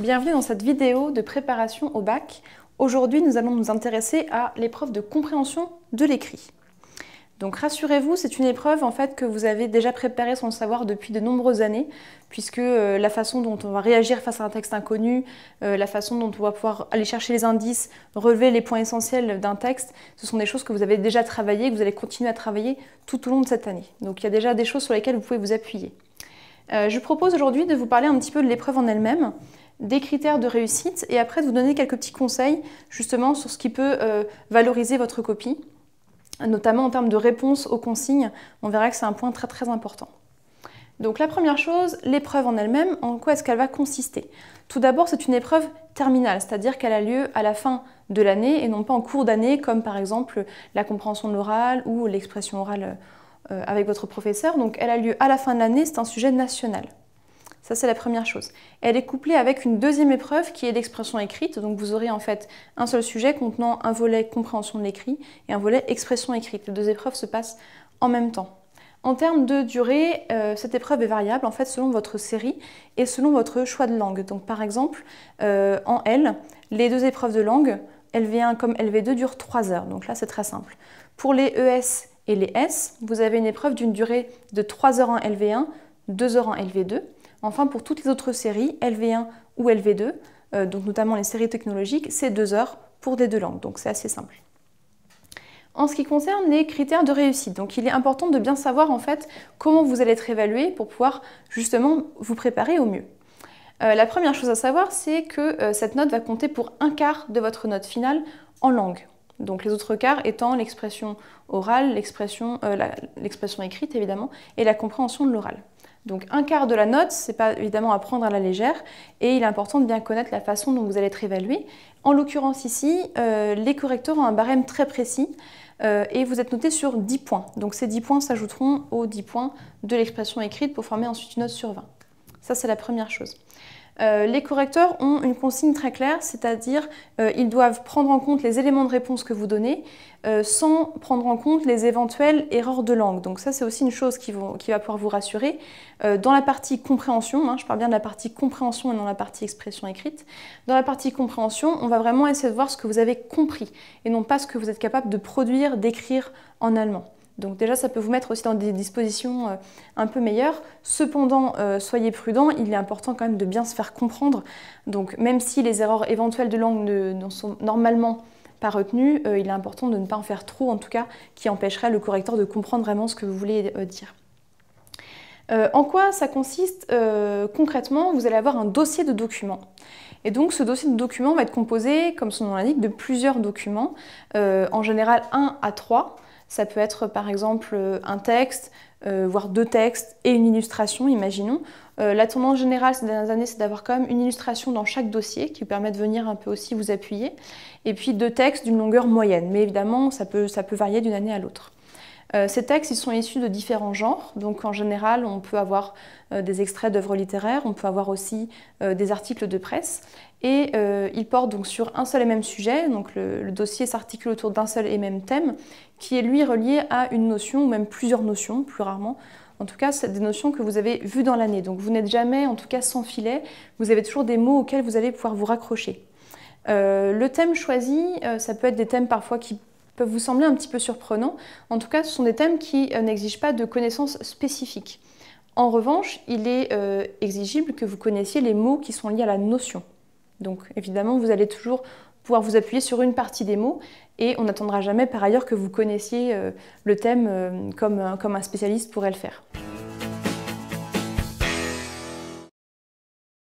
Bienvenue dans cette vidéo de préparation au bac. Aujourd'hui, nous allons nous intéresser à l'épreuve de compréhension de l'écrit. Donc rassurez-vous, c'est une épreuve en fait que vous avez déjà préparée sans le savoir depuis de nombreuses années, puisque euh, la façon dont on va réagir face à un texte inconnu, euh, la façon dont on va pouvoir aller chercher les indices, relever les points essentiels d'un texte, ce sont des choses que vous avez déjà travaillées, que vous allez continuer à travailler tout au long de cette année. Donc il y a déjà des choses sur lesquelles vous pouvez vous appuyer. Euh, je propose aujourd'hui de vous parler un petit peu de l'épreuve en elle-même des critères de réussite et après de vous donner quelques petits conseils justement sur ce qui peut euh, valoriser votre copie, notamment en termes de réponse aux consignes. On verra que c'est un point très très important. Donc la première chose, l'épreuve en elle-même, en quoi est-ce qu'elle va consister Tout d'abord, c'est une épreuve terminale, c'est-à-dire qu'elle a lieu à la fin de l'année et non pas en cours d'année, comme par exemple la compréhension de l'oral ou l'expression orale euh, avec votre professeur. Donc elle a lieu à la fin de l'année, c'est un sujet national. Ça, c'est la première chose. Elle est couplée avec une deuxième épreuve qui est l'expression écrite. Donc, vous aurez en fait un seul sujet contenant un volet compréhension de l'écrit et un volet expression écrite. Les deux épreuves se passent en même temps. En termes de durée, euh, cette épreuve est variable en fait selon votre série et selon votre choix de langue. Donc par exemple, euh, en L, les deux épreuves de langue, LV1 comme LV2, durent 3 heures. Donc là, c'est très simple. Pour les ES et les S, vous avez une épreuve d'une durée de 3 heures en LV1, 2 heures en LV2. Enfin, pour toutes les autres séries, LV1 ou LV2, euh, donc notamment les séries technologiques, c'est deux heures pour des deux langues, donc c'est assez simple. En ce qui concerne les critères de réussite, donc il est important de bien savoir en fait comment vous allez être évalué pour pouvoir justement vous préparer au mieux. Euh, la première chose à savoir, c'est que euh, cette note va compter pour un quart de votre note finale en langue. Donc les autres quarts étant l'expression orale, euh, l'expression écrite évidemment, et la compréhension de l'oral. Donc un quart de la note, c'est pas évidemment à prendre à la légère, et il est important de bien connaître la façon dont vous allez être évalué. En l'occurrence ici, euh, les correcteurs ont un barème très précis, euh, et vous êtes noté sur 10 points. Donc ces 10 points s'ajouteront aux 10 points de l'expression écrite pour former ensuite une note sur 20. Ça c'est la première chose. Euh, les correcteurs ont une consigne très claire, c'est-à-dire euh, ils doivent prendre en compte les éléments de réponse que vous donnez euh, sans prendre en compte les éventuelles erreurs de langue. Donc ça c'est aussi une chose qui, va pouvoir vous rassurer. dans la partie compréhension, hein, je parle bien de la partie compréhension et non de la partie expression écrite, dans la partie compréhension, on va vraiment essayer de voir ce que vous avez compris et non pas ce que vous êtes capable de produire, d'écrire en allemand. Donc déjà, ça peut vous mettre aussi dans des dispositions euh, un peu meilleures. Cependant, euh, soyez prudent, il est important quand même de bien se faire comprendre. Donc même si les erreurs éventuelles de langue ne, sont normalement pas retenues, euh, il est important de ne pas en faire trop, en tout cas, qui empêcherait le correcteur de comprendre vraiment ce que vous voulez dire. en quoi ça consiste concrètement Vous allez avoir un dossier de documents. Et donc ce dossier de documents va être composé, comme son nom l'indique, de plusieurs documents, en général 1 à 3. Ça peut être par exemple un texte, euh, voire deux textes et une illustration, imaginons. Euh, la tendance générale ces dernières années, c'est d'avoir quand même une illustration dans chaque dossier qui vous permet de venir un peu aussi vous appuyer. Et puis deux textes d'une longueur moyenne. Mais évidemment, ça peut, ça peut varier d'une année à l'autre. Euh, ces textes, ils sont issus de différents genres. Donc en général, on peut avoir euh, des extraits d'œuvres littéraires, on peut avoir aussi euh, des articles de presse. Et ils portent donc sur un seul et même sujet. Donc le, dossier s'articule autour d'un seul et même thème, qui est lui relié à une notion, ou même plusieurs notions, plus rarement. En tout cas, c'est des notions que vous avez vues dans l'année. Donc vous n'êtes jamais, en tout cas, sans filet. Vous avez toujours des mots auxquels vous allez pouvoir vous raccrocher. le thème choisi, ça peut être des thèmes parfois qui peuvent vous sembler un petit peu surprenants. En tout cas, ce sont des thèmes qui euh, n'exigent pas de connaissances spécifiques. En revanche, il est euh, exigible que vous connaissiez les mots qui sont liés à la notion. Donc évidemment, vous allez toujours pouvoir vous appuyer sur une partie des mots et on n'attendra jamais par ailleurs que vous connaissiez euh, le thème comme, comme un spécialiste pourrait le faire.